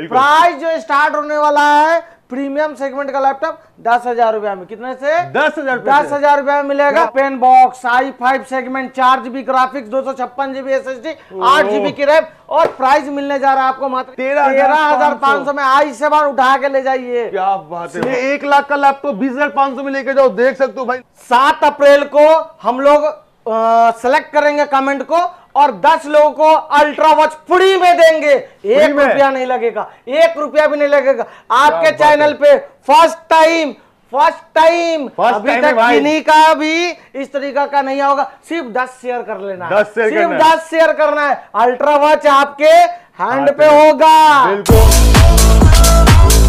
Price जो start होने वाला है प्रीमियम सेगमेंट का लैपटॉप दस हजार रुपया में कितने से दस हजार दस हजार रुपया में मिलेगा हाँ। Pen box i five segment चार जीबी ग्राफिक्स दो सौ छप्पन जीबी एस एस डी आठ जीबी की रैम और प्राइस मिलने जा रहा है आपको मात्र तेरह हजार पाँच सौ में आई से बार उठा के ले जाइए क्या बात है एक लाख का लैपटॉप बीस हजार पाँच सौ में लेके जाओ देख सकते हो भाई सात अप्रैल को हम लोग सेलेक्ट करेंगे कमेंट को और दस लोगों को अल्ट्रा वॉच फ्री में देंगे एक रुपया नहीं लगेगा एक रुपया भी नहीं लगेगा आपके चैनल पे फर्स्ट टाइम फर्स्ट टाइम अभी तक किन्हीं का भी इस तरीका का नहीं होगा सिर्फ दस शेयर कर लेना दस सिर्फ दस शेयर करना है अल्ट्रा वॉच आपके हैंड हाँ पे होगा बिल्कुल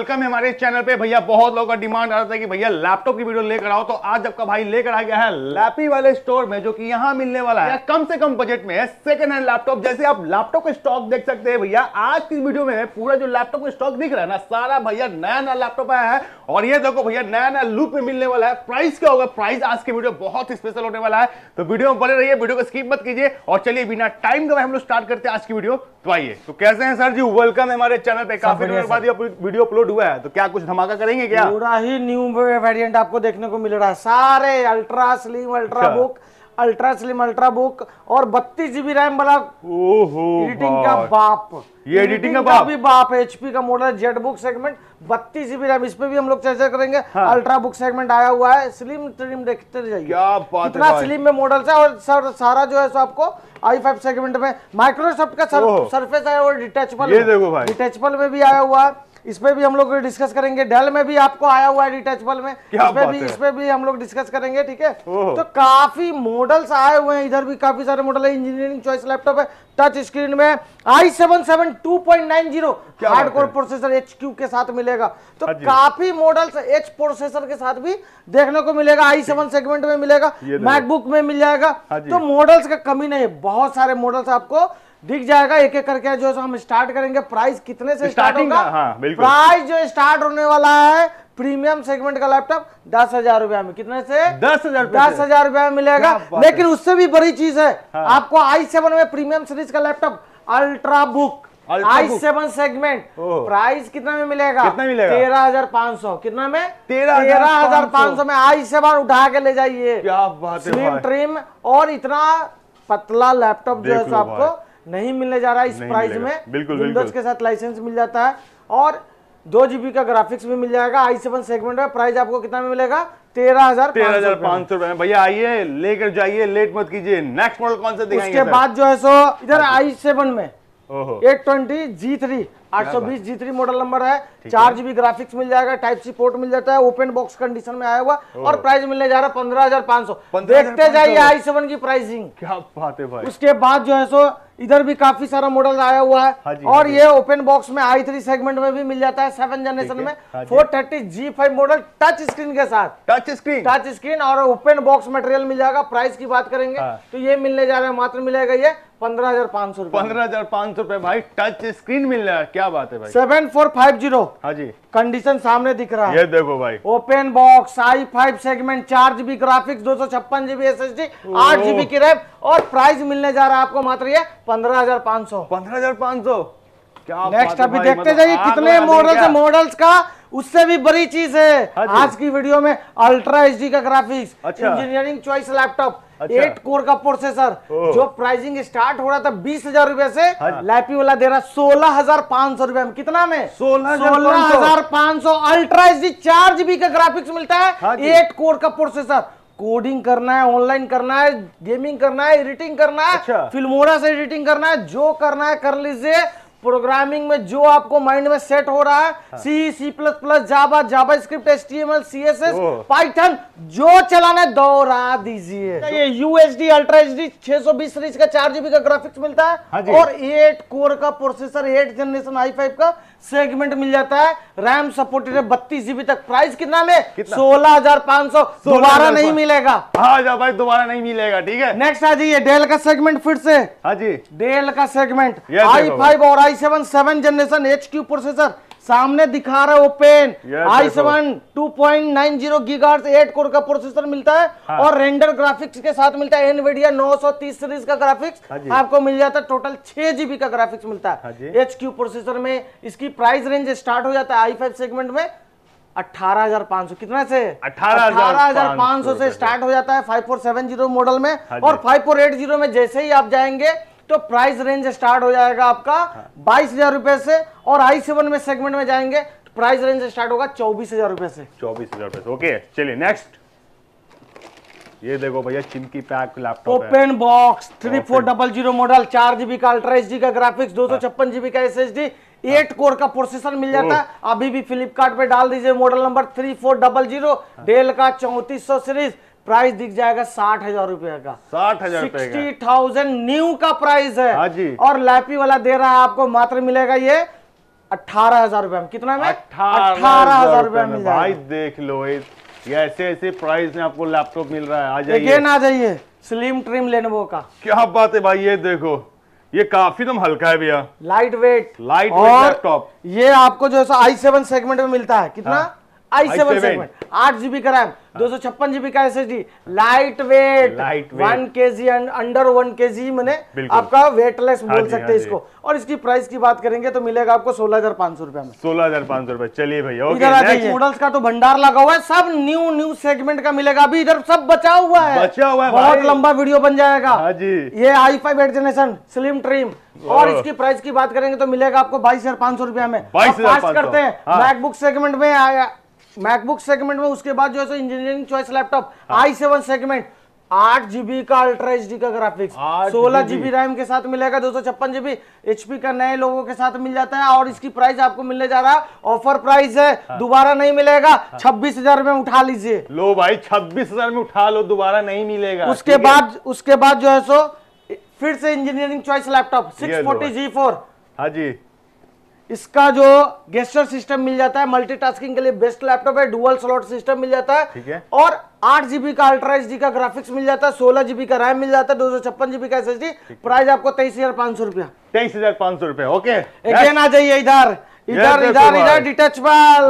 वेलकम है हमारे चैनल पे भैया बहुत लोगों का डिमांड आ रहा था कि भैया लैपटॉप की वीडियो लेकर आओ तो आज आपका भाई लेकर आ गया है लैपी वाले स्टोर में जो कि यहाँ मिलने वाला है कम से कम बजट में सेकंड हैंड लैपटॉप जैसे आप लैपटॉप का स्टॉक देख सकते हैं भैया आज की वीडियो में पूरा जो लैपटॉप का स्टॉक दिख रहा है ना सारा भैया नया नया लैपटॉप आया है और ये देखो भैया नया नया लुक में मिलने वाला है प्राइस क्या होगा प्राइस आज की वीडियो बहुत स्पेशल होने वाला है तो वीडियो में बने रहिए वीडियो को स्किप मत कीजिए और चलिए बिना टाइम गवाए हम लोग स्टार्ट करते हैं आज की वीडियो तो आइए तो कैसे हैं सर जी वेलकम है हमारे चैनल पे काफी देर बाद वीडियो अपलोड कोड हुआ है तो क्या कुछ धमाका करेंगे क्या पूरा ही न्यू वेरिएंट आपको देखने को मिल रहा है सारे ultra slim ultra book ultra slim ultra book और बत्तीस जीबी रैम वाला एडिटिंग का बाप ये एडिटिंग का बाप भी बाप एचपी का मॉडल जेड बुक सेगमेंट बत्तीस जीबी रैम इस पे भी हम लोग चर्चा करेंगे हाँ। अल्ट्रा बुक सेगमेंट आया हुआ है स्लिम ट्रिम देखते जाइए कितना स्लिम में मॉडल है और सर सारा जो है सो आपको आई फाइव सेगमेंट में माइक्रोसॉफ्ट का सर, सरफेस आया हुआ डिटेचबल डिटेचबल में भी आया हुआ है इस पे भी हम लोग डिस्कस करेंगे डेल में भी आपको आया हुआ है डिटेचबल में इस पे भी इस पे भी हम लोग डिस्कस करेंगे ठीक है तो काफी मॉडल्स आए हुए हैं इधर भी काफी सारे मॉडल है इंजीनियरिंग चॉइस लैपटॉप है टच स्क्रीन में i seven seven two point nine zero hard core processor H Q के साथ मिलेगा तो हाँ काफी मॉडल्स एच प्रोसेसर के साथ भी देखने को मिलेगा आई सेवन सेगमेंट में मिलेगा मैकबुक में मिल जाएगा हाँ तो मॉडल्स का कमी नहीं है बहुत सारे मॉडल्स आपको दिख जाएगा एक एक करके जो हम स्टार्ट करेंगे प्राइस कितने से स्टार्टिंग होगा हाँ, प्राइस जो स्टार्ट होने वाला है प्रीमियम सेगमेंट का लैपटॉप दस हजार रुपया में कितने से दस हजार दस हजार में मिलेगा लेकिन उससे भी बड़ी चीज है हाँ। आपको आई सेवन में प्रीमियम सीरीज का laptop ultra book i seven segment price कितना में मिलेगा कितना मिलेगा तेरह हजार पाँच सौ कितना में तेरह तेरह हजार पाँच सौ में आई सेवन उठा के ले जाइए क्या बात है ट्रिम और इतना पतला लैपटॉप जो है आपको नहीं मिलने जा रहा है इस प्राइस में बिल्कुल विंडोज के साथ लाइसेंस मिल जाता है और दो जीबी का ग्राफिक्स भी मिल जाएगा आई सेवन सेगमेंट में प्राइस आपको कितना में मिलेगा तेरह हजार तेरह हजार पांच सौ रुपए भैया आइए लेकर जाइए लेट मत कीजिए नेक्स्ट मॉडल कौन सा उसके बाद जो है सो इधर आई हाँ सेवन में एट ट्वेंटी जी थ्री आठ सौ बीस जी थ्री मॉडल नंबर है चार जीबी ग्राफिक्स मिल जाएगा टाइप सी पोर्ट मिल जाता है ओपन बॉक्स कंडीशन में आया हुआ और प्राइस मिलने जा रहा है पंद्रह हजार पांच सौ देखते जाइए आई सेवन की प्राइसिंग क्या बात है भाई उसके बाद जो है सो इधर भी काफी सारा मॉडल आया हुआ है हाँ, हाँ और हाँ ये ओपन बॉक्स में आई थ्री सेगमेंट में भी मिल जाता है सेवन जनरेशन में फोर हाँ thirty G five model touch screen के साथ टच स्क्रीन टच स्क्रीन और ओपन बॉक्स मटेरियल मिल जाएगा प्राइस की बात करेंगे हाँ। तो ये मिलने जा रहा है मात्र मिलेगा ये पंद्रह हजार पांच सौ पंद्रह हजार पांच सौ रुपए भाई टच स्क्रीन मिल रहा है क्या बात है भाई सेवन फोर फाइव जीरो हाँ जी कंडीशन सामने दिख रहा है ये देखो भाई open box i five segment चार जीबी ग्राफिक्स दो सौ छप्पन जीबी एस एस डी आठ जीबी की रैम और प्राइस मिलने जा रहा है आपको मात्र ये पंद्रह हजार पाँच सौ पंद्रह हजार पाँच सौ नेक्स्ट अभी देखते मतलब जाइए कितने मॉडल है मॉडल्स का उससे भी बड़ी चीज है हाँ आज की वीडियो में अल्ट्रा एच का graphics engineering choice laptop eight अच्छा। कोर का प्रोसेसर जो प्राइसिंग स्टार्ट हो रहा था बीस हजार रूपए से लैपी हाँ। वाला दे रहा सोलह हजार पांच सौ रूपये में कितना में सोलह हजार पांच सौ अल्ट्रा एच चार जीबी का ग्राफिक्स मिलता है एट हाँ कोर का प्रोसेसर कोडिंग करना है ऑनलाइन करना है गेमिंग करना है एडिटिंग करना है अच्छा। फिल्मोरा से एडिटिंग करना है जो करना है कर लीजिए प्रोग्रामिंग में जो आपको माइंड में सेट हो रहा है C C plus plus Java JavaScript S T M L C S S Python जो चलाना है दौड़ा दीजिए तो तो ये यूएसडी अल्ट्रा एच डी छह सौ बीस सीरीज का चार जीबी का ग्राफिक्स मिलता है हाँ और एट कोर का processor eight generation i five का सेगमेंट मिल जाता है रैम सपोर्टेड बत्तीस जीबी तक प्राइस कितना में सोलह हजार पांच सौ दोबारा नहीं मिलेगा हाँ जा भाई दोबारा नहीं मिलेगा ठीक है नेक्स्ट आ जाइए डेल का सेगमेंट फिर से हाँ जी डेल का सेगमेंट आई फाइव और i seven seven generation H Q processor सामने दिखा रहा है open i seven two point nine zero गीगार्स एट कोर का प्रोसेसर मिलता है हाँ। और रेंडर ग्राफिक्स के साथ मिलता है एनवीडिया 930 सीरीज का ग्राफिक्स हाँ आपको मिल जाता है टोटल छह जीबी का ग्राफिक्स मिलता है एच हाँ प्रोसेसर में इसकी प्राइस रेंज स्टार्ट हो जाता है आई सेगमेंट में 18,500 कितना से 18,500 से स्टार्ट हो जाता है 5470 मॉडल में हाँ और 5480 में जैसे ही आप जाएंगे तो प्राइस रेंज स्टार्ट हो जाएगा आपका हाँ। बाईस हजार रुपए से और आई सेवन में सेगमेंट में जाएंगे तो प्राइस रेंज स्टार्ट होगा चौबीस हजार रुपए से चौबीस हजार रुपए से ओके चलिए नेक्स्ट ये देखो भैया चिमकी pack laptop open box three four double zero model चार जीबी का अल्ट्रा एच का ग्राफिक्स दो सौ हाँ। छप्पन जीबी का S H D eight core का प्रोसेसर मिल जाता है अभी भी फ्लिपकार्ट पे डाल दीजिए model number three four double zero Dell का चौतीस सौ सीरीज प्राइस दिख जाएगा साठ हजार रूपए का साठ हजार सिक्सटी थाउजेंड न्यू का प्राइस है हाँ जी और लैपी वाला दे रहा है आपको मात्र मिलेगा ये अठारह हजार रूपए में कितना में अठारह हजार रूपए में भाई देख लो ये ऐसे ऐसे प्राइस में आपको लैपटॉप मिल रहा है आ जाइए ना जाइए स्लिम ट्रिम लेनोवो का क्या बात है भाई ये देखो ये काफी दम हल्का है भैया lightweight lightweight laptop ये आपको जो है आई सेवन सेगमेंट में मिलता है कितना हाँ? आई सेवन सेवन आठ जीबी का रैम हाँ। दो सौ छप्पन जीबी का S D lightweight light one K G under one K जी मैंने आपका वेटलेस बोल सकते हैं हाँ इसको और इसकी प्राइस की बात करेंगे तो मिलेगा आपको सोलह हजार पांच सौ रुपया में सोलह हजार पांच सौ रुपए चलिए भैया मॉडल्स का तो भंडार लगा हुआ है सब न्यू न्यू सेगमेंट का मिलेगा अभी इधर सब बचा हुआ है बहुत लंबा वीडियो बन जाएगा हाँ ये i five eight generation slim trim और इसकी प्राइस की बात करेंगे तो मिलेगा आपको बाईस हजार पांच सौ रुपया में बाईस करते हैं मैकबुक सेगमेंट में आया मैकबुक सेगमेंट में उसके बाद जो है engineering choice laptop i seven segment आठ जीबी का अल्ट्रा एच का ग्राफिक्स सोलह जीबी रैम के साथ मिलेगा दो सौ छप्पन जीबी एचपी का नए लोगों के साथ मिल जाता है और इसकी प्राइस आपको मिलने जा रहा है ऑफर प्राइस है हाँ। दोबारा नहीं मिलेगा हाँ। छब्बीस हजार में उठा लीजिए लो भाई छब्बीस हजार में उठा लो दोबारा नहीं मिलेगा उसके बाद उसके बाद जो है सो फिर से engineering choice laptop six forty G four हाँ जी इसका जो गेस्टर सिस्टम मिल जाता है मल्टीटास्किंग के लिए बेस्ट लैपटॉप है डुअल स्लॉट सिस्टम मिल जाता है ठीक है और आठ जीबी का अल्ट्रा एच का ग्राफिक्स मिल जाता है सोलह जीबी का रैम मिल जाता है दो सौ छप्पन जीबी का एस प्राइस आपको तेईस हजार पांच सौ रुपया तेईस हजार पांच सौ रुपया ओके अगेन आ जाइए इधर इधर इधर इधर डिटेचबल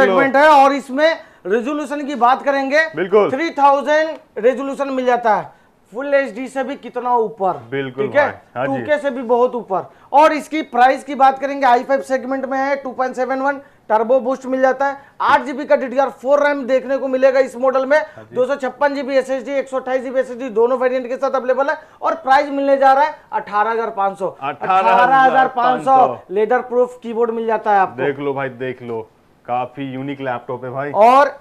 सेगमेंट है और इसमें रेजोल्यूशन की बात करेंगे बिल्कुल थ्री थाउजेंड रेजोल्यूशन मिल जाता है फुल डी से भी कितना ऊपर बिल्कुल ठीक है हाँ टू के से भी बहुत ऊपर और इसकी प्राइस की बात करेंगे आई फाइव सेगमेंट में है two point seven one turbo boost मिल जाता है आठ जीबी का डी फोर रैम देखने को मिलेगा इस मॉडल में हाँ दो सौ छप्पन जीबी एस एस डी एक सौ अट्ठाईस जीबी एस एस डी दोनों वेरियंट के साथ अवेलेबल है और प्राइस मिलने जा रहा है अठारह हजार पांच सौ अठारह हजार पांच सौ लेदर प्रूफ बोर्ड मिल जाता है आप देख लो भाई देख लो काफी यूनिक लैपटॉप है भाई और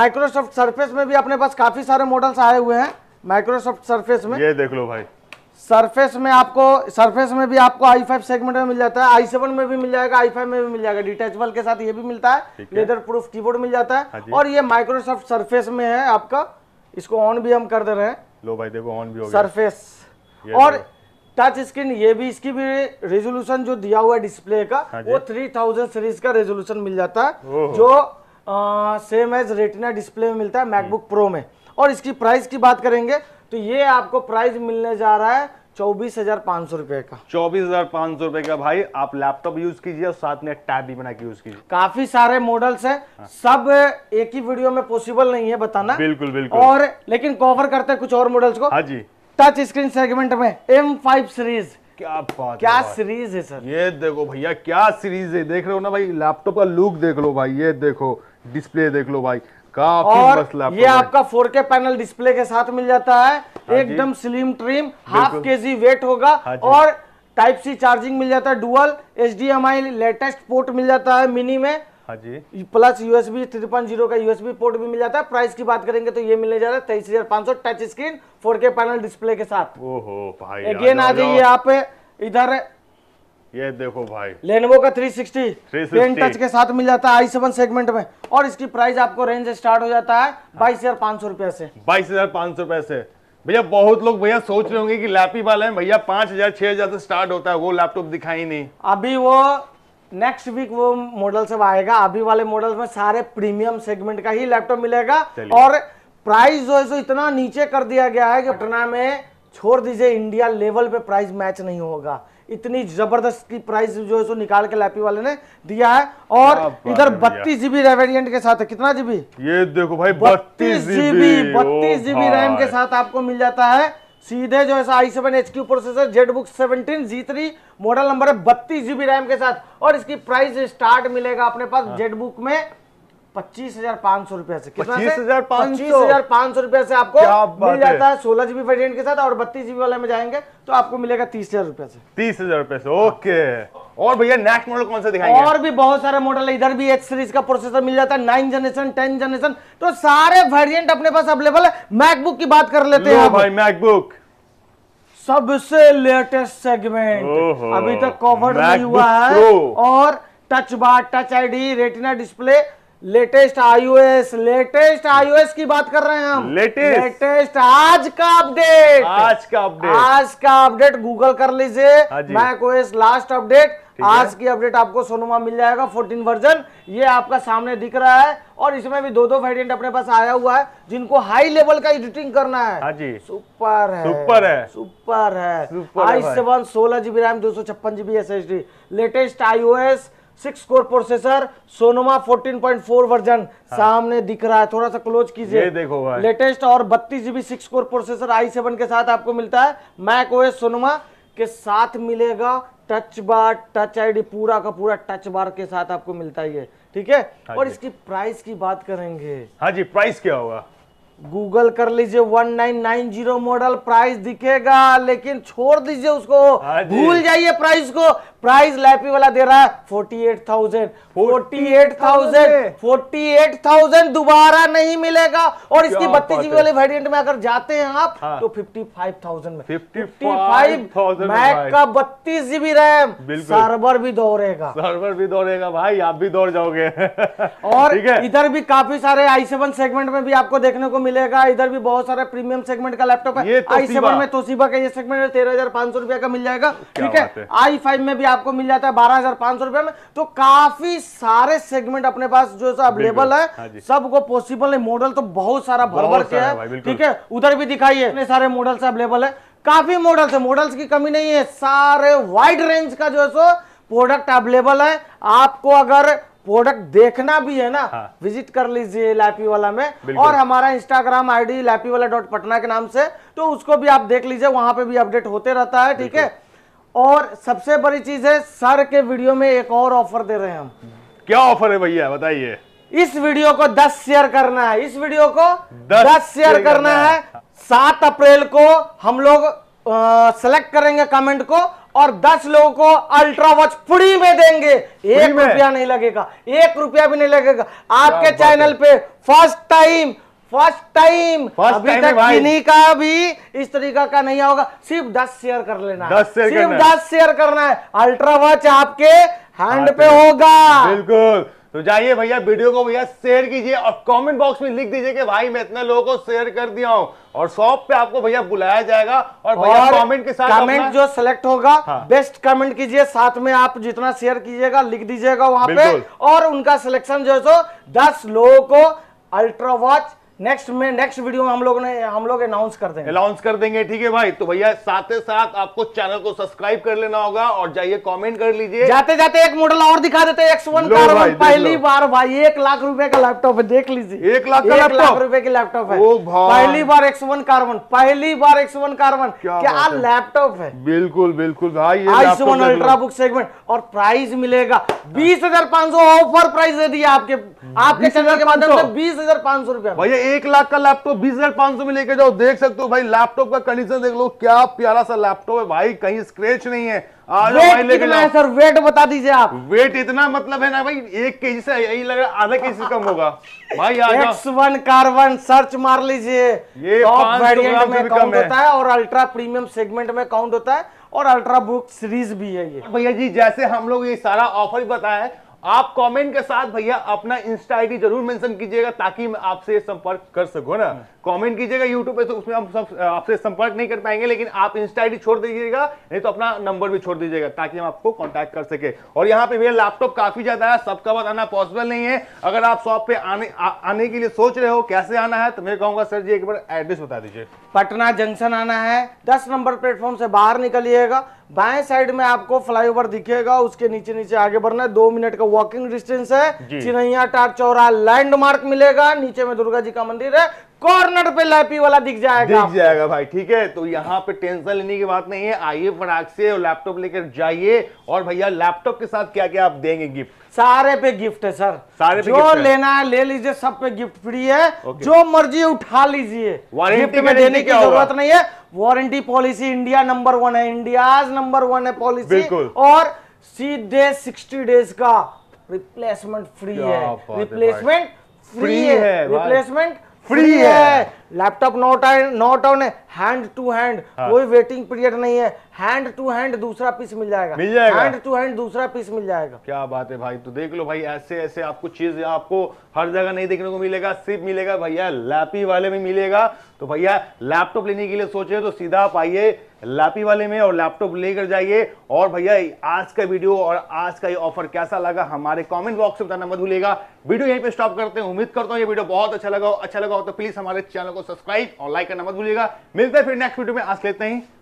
माइक्रोसॉफ्ट सर्फेस में भी अपने पास काफी सारे मॉडल्स आए हुए हैं माइक्रोसॉफ्ट सरफेस में ये देख लो भाई सरफेस में आपको सरफेस में भी आपको आई फाइव सेगमेंट में मिल जाता है आई सेवन में भी मिल जाएगा आई फाइव में भी मिल जाएगा डिटेचबल के साथ ये भी मिलता है लेदर प्रूफ कीबोर्ड मिल जाता है हाँ और ये माइक्रोसॉफ्ट सरफेस में है आपका इसको ऑन भी हम कर दे रहे हैं लो भाई देखो ऑन भी हो गया सरफेस और टच स्क्रीन ये भी इसकी भी रेजोल्यूशन जो दिया हुआ है डिस्प्ले का हाँ वो 3000 सीरीज का रेजोल्यूशन मिल जाता है जो आ, सेम एज रेटिना डिस्प्ले में मिलता है मैकबुक हम्म। प्रो में और इसकी प्राइस की बात करेंगे तो ये आपको प्राइस मिलने जा रहा है चौबीस हजार पांच सौ रुपए का चौबीस हजार पांच सौ रुपए का भाई आप लैपटॉप यूज कीजिए और साथ में टैब भी बना के यूज कीजिए काफी सारे मॉडल्स हैं हाँ। सब एक ही वीडियो में पॉसिबल नहीं है बताना बिल्कुल बिल्कुल और लेकिन कवर करते हैं कुछ और मॉडल्स को हाँ जी touch screen segment M five फाइव सीरीज क्या बात क्या सीरीज है सर ये देखो भैया क्या सीरीज है देख रहे हो ना भाई लैपटॉप का लुक देख लो भाई ये देखो डिस्प्ले देख लो भाई काफी और मसला ये आपका 4K पैनल डिस्प्ले के साथ मिल जाता है हाँ एकदम स्लिम ट्रिम हाफ के जी वेट होगा और टाइप सी चार्जिंग मिल जाता है डुअल एच लेटेस्ट पोर्ट मिल जाता है मिनी में हाँ जी plus USB three point zero का यूएसबी पोर्ट भी मिल जाता है प्राइस की बात करेंगे तो ये मिलने जा रहा है तेईस हजार पांच सौ touch screen four K panel display के साथ ओहो भाई अगेन आ जाइए आप इधर ये देखो भाई लेनवो का 360 पेन टच के साथ मिल जाता है आई सेवन सेगमेंट में और इसकी प्राइस आपको रेंज स्टार्ट हो जाता है बाईस हजार पांच सौ रुपए से बाईस हजार पांच सौ रुपए से भैया बहुत लोग भैया सोच रहे होंगे कि लैपी वाले हैं भैया पांच हजार छह हजार से स्टार्ट होता है वो लैपटॉप दिखाई नहीं अभी वो नेक्स्ट वीक वो मॉडल सब आएगा अभी वाले मॉडल में सारे प्रीमियम सेगमेंट का ही लैपटॉप मिलेगा और प्राइस जो है सो इतना नीचे कर दिया गया है कि पटना में छोड़ दीजिए इंडिया लेवल पे प्राइस मैच नहीं होगा इतनी जबरदस्त की प्राइस जो है निकाल के लैपी वाले ने दिया है और इधर बत्तीस जीबी रेवेरियंट के साथ है कितना जीबी ये देखो भाई बत्तीस जीबी बत्तीस जीबी रैम के साथ आपको मिल जाता है सीधे जो है i seven H Q processor Z book seventeen G three model number है बत्तीस जीबी रैम के साथ और इसकी प्राइस स्टार्ट मिलेगा अपने पास जेड हाँ। बुक में पच्चीस हजार पांच सौ रुपया से पच्चीस हजार पच्चीस हजार पाँच सौ रुपए से आपको मिल जाता है सोलह जीबी वेरियंट के साथ और बत्तीस जीबी वाले में जाएंगे तो आपको मिलेगा तीस हजार रुपए से तीस हजार रुपए से ओके और भैया नेक्स्ट मॉडल कौन सा दिखाएंगे और भी बहुत सारे मॉडल है इधर भी एच सीरीज का प्रोसेसर मिल जाता है नाइन जनरेशन टेन जनरेशन तो सारे वेरियंट अपने पास अवेलेबल है मैकबुक की बात कर लेते हैं भाई मैकबुक सबसे लेटेस्ट सेगमेंट अभी तक कवर नहीं हुआ है और touch bar touch ID retina display latest iOS latest iOS की बात कर रहे हैं हम लेटेस्ट लेटेस्ट आज का अपडेट आज का अपडेट आज का अपडेट गूगल कर लीजिए मैक ओएस लास्ट अपडेट आज की अपडेट आपको सोनोमा मिल जाएगा 14 वर्जन ये आपका सामने दिख रहा है और इसमें भी दो दो वेरिएंट अपने पास आया हुआ है जिनको हाई लेवल का एडिटिंग करना है हाँ जी सुपर है सुपर है सुपर है आई सेवन सोलह जीबी रैम दो सौ छप्पन GB S S D latest iOS six core processor Sonoma 14.4 version हाँ। सामने दिख रहा है थोड़ा सा क्लोज कीजिए देखो लेटेस्ट और बत्तीस GB six core processor i seven के साथ आपको मिलता है मैक ओएस सोनोमा के साथ मिलेगा टच बार टच आईडी पूरा का पूरा टच बार के साथ आपको मिलता ही है ठीक है हाँ और इसकी प्राइस की बात करेंगे हाँ जी प्राइस क्या होगा गूगल कर लीजिए 1990 मॉडल प्राइस दिखेगा लेकिन छोड़ दीजिए उसको हाँ भूल जाइए प्राइस को प्राइस लैपी वाला दे रहा है forty eight thousand forty eight thousand forty eight thousand दोबारा नहीं मिलेगा और इसकी बत्तीस जीबी वाले वेरियंट में अगर जाते हैं आप हाँ। तो फिफ्टी फाइव थाउजेंड में फिफ्टी फाइव मैक का बत्तीस जीबी रैम सर्वर भी दौड़ेगा सर्वर भी दौड़ेगा भाई आप भी दौड़ जाओगे और इधर भी काफी सारे आई सेवन सेगमेंट में भी आपको देखने को मिलेगा इधर भी बहुत सारे प्रीमियम सेगमेंट का लैपटॉप है आई सेवन में तोशिबा का ये सेगमेंट तेरह हजार पांच सौ का मिल जाएगा ठीक है आई फाइव में भी आपको मिल जाता है बारह हजार पांच सौ रुपए में तो काफी सारे सेगमेंट अपने पास जो है अवेलेबल हाँ है सबको पॉसिबल है मॉडल तो बहुत सारा भर भर के है ठीक है उधर भी दिखाइए इतने सारे मॉडल्स अवेलेबल है काफी मॉडल्स है मॉडल्स की कमी नहीं है सारे वाइड रेंज का जो है सो प्रोडक्ट अवेलेबल है आपको अगर प्रोडक्ट देखना भी है ना हाँ। विजिट कर लीजिए लैपी वाला में और हमारा इंस्टाग्राम आईडी लैपी वाला डॉट पटना के नाम से तो उसको भी आप देख लीजिए वहां पे भी अपडेट होते रहता है ठीक है और सबसे बड़ी चीज है सर के वीडियो में एक और ऑफर दे रहे हैं हम क्या ऑफर है भैया बताइए इस वीडियो को 10 शेयर करना है इस वीडियो को 10, शेयर करना है 7 अप्रैल को हम लोग सेलेक्ट करेंगे कमेंट को और 10 लोगों को अल्ट्रा वॉच फ्री में देंगे एक रुपया नहीं लगेगा एक रुपया भी नहीं लगेगा आपके चैनल पे फर्स्ट टाइम फर्स्ट टाइम अभी तक किन्हीं का भी इस तरीका का नहीं होगा सिर्फ दस शेयर कर लेना दस शेयर सिर्फ दस शेयर करना है अल्ट्रा वॉच आपके हैंड पे होगा बिल्कुल तो जाइए भैया वीडियो को भैया शेयर कीजिए और कमेंट बॉक्स में लिख दीजिए कि भाई मैं इतने लोगों को शेयर कर दिया हूँ और शॉप पे आपको भैया बुलाया जाएगा और भैया कमेंट के साथ कमेंट जो सिलेक्ट होगा हाँ। बेस्ट कमेंट कीजिए साथ में आप जितना शेयर कीजिएगा लिख दीजिएगा वहां पे और उनका सिलेक्शन जो है सो दस लोगों को अल्ट्रा वॉच नेक्स्ट में नेक्स्ट वीडियो में हम लोग ने हम लोग अनाउंस कर देंगे अनाउंस कर देंगे ठीक है भाई तो भैया साथ साथ आपको चैनल को सब्सक्राइब कर लेना होगा और जाइए कमेंट कर लीजिए जाते जाते एक मॉडल और दिखा देते एक्स वन पहली बार भाई एक लाख रुपए का लैपटॉप है देख लीजिए एक लाख लाख रुपए की लैपटॉप है पहली बार एक्स वन कार्बन पहली बार एक्स वन कार्बन क्या लैपटॉप है बिल्कुल बिल्कुल भाई X one ultrabook segment और प्राइस मिलेगा हाँ। बीस हजार पाँच सौ ऑफर प्राइस दे दिया आपके हम्म, आपके चैनल के माध्यम से बीस हजार पाँच सौ रुपया भैया एक लाख का लैपटॉप बीस हजार पांच सौ में लेके जाओ देख सकते हो भाई लैपटॉप का कंडीशन देख लो क्या प्यारा सा लैपटॉप है भाई कहीं स्क्रेच नहीं है आज भाई सर वेट बता दीजिए आप वेट इतना मतलब है ना भाई एक के जी से यही लग रहा है आधा के जी कम होगा भाई एक्स वन कार्बन सर्च मार लीजिए ये काउंट होता है और अल्ट्रा प्रीमियम सेगमेंट में काउंट होता है और अल्ट्रा बुक सीरीज भी है ये भैया जी जैसे हम लोग ये सारा ऑफर बताया आप कमेंट के साथ भैया अपना इंस्टा आईडी जरूर मेंशन कीजिएगा ताकि मैं आपसे संपर्क कर सकूं ना कमेंट हाँ। कीजिएगा यूट्यूब पे तो उसमें हम सब आपसे संपर्क नहीं कर पाएंगे लेकिन आप इंस्टा आईडी छोड़ दीजिएगा नहीं तो अपना नंबर भी छोड़ दीजिएगा ताकि हम आपको कांटेक्ट कर सके और यहाँ पे भैया लैपटॉप काफी ज्यादा है सबका बात आना पॉसिबल नहीं है अगर आप शॉप पे आने आ, आने के लिए सोच रहे हो कैसे आना है तो मैं कहूँगा सर जी एक बार एड्रेस बता दीजिए पटना जंक्शन आना है दस नंबर प्लेटफॉर्म से बाहर निकलिएगा बाएं साइड में आपको फ्लाईओवर दिखेगा उसके नीचे नीचे आगे बढ़ना है दो मिनट का वॉकिंग डिस्टेंस है चिन्हैया टार चौरा लैंडमार्क मिलेगा नीचे में दुर्गा जी का मंदिर है कॉर्नर पे लैपी वाला दिख जाएगा दिख जाएगा भाई ठीक है तो यहाँ पे टेंशन लेने की बात नहीं है आइए फटाक से लैपटॉप लेकर जाइए और भैया लैपटॉप के साथ क्या क्या आप देंगे गिफ्ट सारे पे गिफ्ट है सर सारे पे जो लेना है ले लीजिए सब पे गिफ्ट फ्री है जो मर्जी उठा लीजिए गिफ्ट में देने की जरूरत नहीं है warranty policy India number one है इंडिया नंबर वन है पॉलिसी और सीधे सिक्सटी डेज का रिप्लेसमेंट फ्री है रिप्लेसमेंट फ्री है रिप्लेसमेंट फ्री है laptop not not on hand to hand कोई वेटिंग पीरियड नहीं है हैंड टू हैंड दूसरा पीस मिल जाएगा मिल जाएगा हैंड टू हैंड दूसरा पीस मिल जाएगा क्या बात है भाई तो देख लो भाई ऐसे ऐसे आपको चीज आपको हर जगह नहीं देखने को मिलेगा सिर्फ मिलेगा भैया लैपी वाले में मिलेगा तो भैया लैपटॉप लेने के लिए सोचे तो सीधा आप आइए लापी वाले में और लैपटॉप लेकर जाइए और भैया आज का वीडियो और आज का ये ऑफर कैसा लगा हमारे कमेंट बॉक्स में बताना मत भूलिएगा वीडियो यहीं पे स्टॉप करते हैं उम्मीद करता हूँ ये वीडियो बहुत अच्छा लगा हो अच्छा लगा हो तो प्लीज हमारे चैनल को सब्सक्राइब और लाइक करना मत भूलिएगा मिलते हैं फिर नेक्स्ट वीडियो में आज लेते हैं